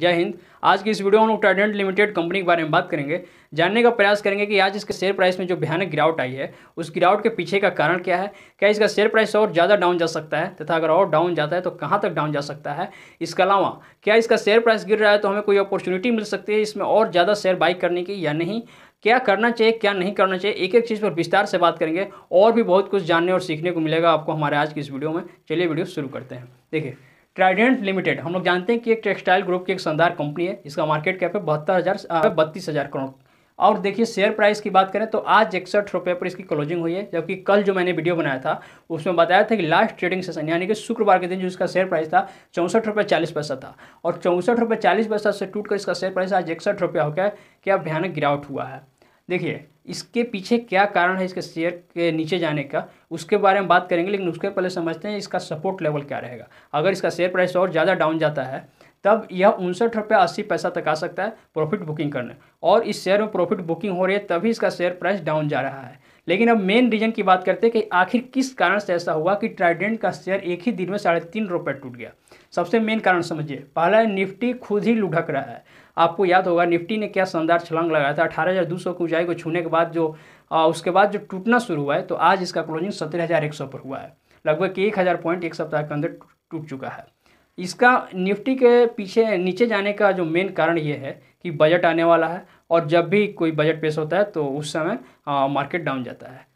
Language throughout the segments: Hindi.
जय हिंद आज की इस वीडियो में हम लोग ट्राइडेंट लिमिटेड कंपनी के बारे में बात करेंगे जानने का प्रयास करेंगे कि आज इसके शेयर प्राइस में जो भयानक गिरावट आई है उस गिरावट के पीछे का कारण क्या है क्या इसका शेयर प्राइस और ज़्यादा डाउन जा सकता है तथा अगर और डाउन जाता है तो कहाँ तक डाउन जा सकता है इसके अलावा क्या इसका शेयर प्राइस गिर रहा है तो हमें कोई अपॉर्चुनिटी मिल सकती है इसमें और ज़्यादा शेयर बाई करने की या नहीं क्या करना चाहिए क्या नहीं करना चाहिए एक एक चीज़ पर विस्तार से बात करेंगे और भी बहुत कुछ जानने और सीखने को मिलेगा आपको हमारे आज की इस वीडियो में चलिए वीडियो शुरू करते हैं देखिए ट्राइडेंट लिमिटेड हम लोग जानते हैं कि एक टेक्सटाइल ग्रुप की एक शानदार कंपनी है इसका मार्केट कैप है बहत्तर हज़ार बत्तीस हज़ार करोड़ और देखिए शेयर प्राइस की बात करें तो आज इकसठ रुपये पर इसकी क्लोजिंग हुई है जबकि कल जो मैंने वीडियो बनाया था उसमें बताया था कि लास्ट ट्रेडिंग सेशन यानी कि शुक्रवार के दिन जो इसका शेयर प्राइस था चौंसठ रुपये चालीस पैसा था और चौंसठ रुपये चालीस पैसा से टूट कर इसका शेयर प्राइस आज इकसठ रुपया हो गया कि अब भयानक गिरावट हुआ है देखिए इसके पीछे क्या कारण है इसके शेयर के नीचे जाने का उसके बारे में बात करेंगे लेकिन उसके पहले समझते हैं इसका सपोर्ट लेवल क्या रहेगा अगर इसका शेयर प्राइस और ज़्यादा डाउन जाता है तब यह उनसठ रुपये अस्सी पैसा तक आ सकता है प्रॉफिट बुकिंग करने और इस शेयर में प्रॉफिट बुकिंग हो रही है तभी इसका शेयर प्राइस डाउन जा रहा है लेकिन अब मेन रीजन की बात करते हैं कि आखिर किस कारण से ऐसा हुआ कि ट्राइडेंट का शेयर एक ही दिन में साढ़े तीन रुपये टूट गया सबसे मेन कारण समझिए पहला है निफ्टी खुद ही लुढ़क रहा है आपको याद होगा निफ्टी ने क्या शानदार छलांग लगाया था अठारह हज़ार दो सौ की ऊंचाई को छूने के बाद जो आ, उसके बाद जो टूटना शुरू हुआ है तो आज इसका क्लोजिंग सत्रह हज़ार एक सौ पर हुआ है लगभग एक हज़ार पॉइंट एक सप्ताह के अंदर टूट चुका है इसका निफ्टी के पीछे नीचे जाने का जो मेन कारण ये है कि बजट आने वाला है और जब भी कोई बजट पेश होता है तो उस समय मार्केट डाउन जाता है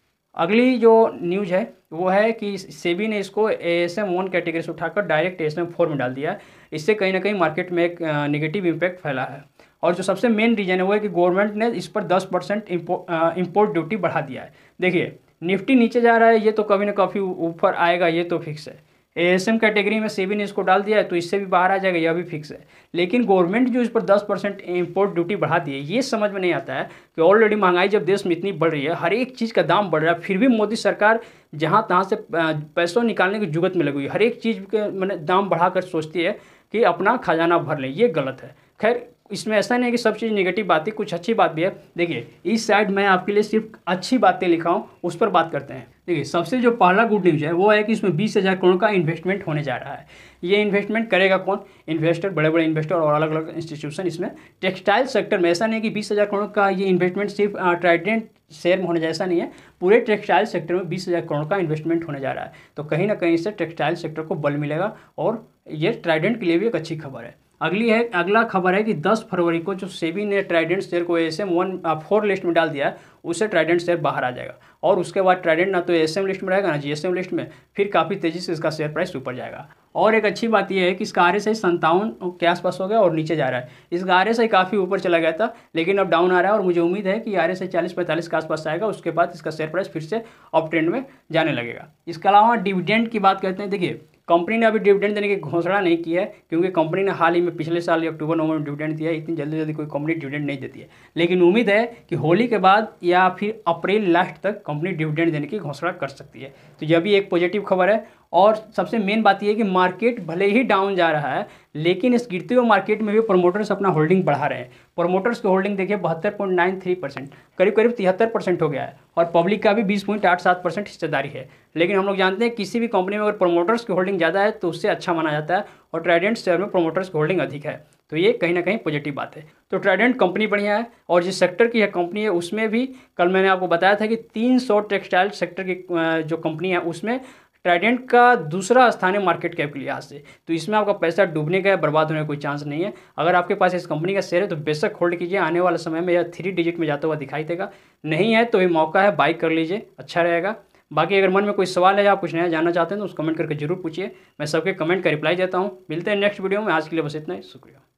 अगली जो न्यूज है वो है कि सेबी ने इसको A S M one category से उठाकर direct A S M four में डाल दिया है इससे कहीं ना कहीं मार्केट में एक नेगेटिव इम्पैक्ट फैला है और जो सबसे मेन रीजन है वो है कि गवर्नमेंट ने इस पर दस परसेंट इम्पोर्ट ड्यूटी बढ़ा दिया है देखिए निफ्टी नीचे जा रहा है ये तो कभी ना कभी ऊपर आएगा ये तो फिक्स है एएसएम कैटेगरी में सेविन इसको डाल दिया है तो इससे भी बाहर आ जाएगा यह भी फिक्स है लेकिन गवर्नमेंट जो इस पर 10 परसेंट इम्पोर्ट ड्यूटी बढ़ा दी है ये समझ में नहीं आता है कि ऑलरेडी महंगाई जब देश में इतनी बढ़ रही है हर एक चीज़ का दाम बढ़ रहा है फिर भी मोदी सरकार जहाँ तहाँ से पैसों निकालने की जुगत में लगी हुई हर एक चीज़ के मैंने दाम बढ़ाकर सोचती है कि अपना खजाना भर लें ये गलत है खैर इसमें ऐसा नहीं है कि सब चीज़ निगेटिव बात है कुछ अच्छी बात भी है देखिए इस साइड मैं आपके लिए सिर्फ अच्छी बातें लिखा हूँ उस पर बात करते हैं देखिए सबसे जो पहला गुड न्यूज़ है वो है कि इसमें बीस हज़ार करोड़ का इन्वेस्टमेंट होने जा रहा है ये इन्वेस्टमेंट करेगा कौन इन्वेस्टर बड़े बड़े इन्वेस्टर और अलग अलग इंस्टीट्यूशन इसमें टेक्सटाइल सेक्टर में ऐसा नहीं है कि बीस हज़ार करोड़ का ये इन्वेस्टमेंट सिर्फ ट्राइडेंट शेयर में होने जैसा नहीं है पूरे टेक्सटाइल सेक्टर में बीस हज़ार करोड़ का इन्वेस्टमेंट होने जा रहा है तो कहीं ना कहीं इससे टेक्सटाइल सेक्टर को बल मिलेगा और ये ट्राइडेंट के लिए भी एक अच्छी खबर है अगली है अगला खबर है कि 10 फरवरी को जो सेबी ने ट्राइडेंट शेयर को S M one four list में डाल दिया है उसे ट्राइडेंट शेयर बाहर आ जाएगा और उसके बाद ट्राइडेंट ना तो एस एम लिस्ट में रहेगा ना जी एस एम लिस्ट में फिर काफ़ी तेज़ी से इसका शेयर प्राइस ऊपर जाएगा और एक अच्छी बात यह है कि इसका आर एस आई संतावन के आसपास हो गया और नीचे जा रहा है इसका आर एस आई काफ़ी ऊपर चला गया था लेकिन अब डाउन आ रहा है और मुझे उम्मीद है कि आर एस आई चालीस पैंतालीस के आसपास आएगा उसके बाद इसका शेयर प्राइस फिर से अप ट्रेंड में जाने लगेगा इसके अलावा डिविडेंड की बात करते हैं देखिए कंपनी ने अभी डिविडेंड देने की घोषणा नहीं की है क्योंकि कंपनी ने हाल ही में पिछले साल अक्टूबर नवंबर में डिविडेंड दिया है इतनी जल्दी जल्दी कोई कंपनी डिविडेंड नहीं देती है लेकिन उम्मीद है कि होली के बाद या फिर अप्रैल लास्ट तक कंपनी डिविडेंड देने की घोषणा कर सकती है तो यह भी एक पॉजिटिव खबर है और सबसे मेन बात यह है कि मार्केट भले ही डाउन जा रहा है लेकिन इस गिरते हुए मार्केट में भी प्रमोटर्स अपना होल्डिंग बढ़ा रहे हैं प्रमोटर्स की होल्डिंग देखिए बहत्तर पॉइंट नाइन थ्री परसेंट करीब करीब तिहत्तर परसेंट हो गया है और पब्लिक का भी बीस पॉइंट आठ सात परसेंट हिस्सेदारी है लेकिन हम लोग जानते हैं किसी भी कंपनी में अगर प्रमोटर्स की होल्डिंग ज़्यादा है तो उससे अच्छा माना जाता है और ट्राइडेंट शेयर में प्रमोटर्स की होल्डिंग अधिक है तो ये कहीं ना कहीं पॉजिटिव बात है तो ट्राइडेंट कंपनी बढ़िया है और जिस सेक्टर की यह कंपनी है उसमें भी कल मैंने आपको बताया था कि 300 टेक्सटाइल सेक्टर की जो कंपनी है उसमें ट्राइडेंट का दूसरा स्थान है मार्केट कैप के लिहाज से तो इसमें आपका पैसा डूबने का या बर्बाद होने का कोई चांस नहीं है अगर आपके पास इस कंपनी का शेयर है तो बेशक होल्ड कीजिए आने वाले समय में यह थ्री डिजिट में जाता हुआ दिखाई देगा नहीं है तो भी मौका है बाइक कर लीजिए अच्छा रहेगा बाकी अगर मन में कोई सवाल है या कुछ नया जानना चाहते हैं तो उस कमेंट करके जरूर पूछिए मैं सबके कमेंट का रिप्लाई देता हूँ मिलते हैं नेक्स्ट वीडियो में आज के लिए बस इतना ही शुक्रिया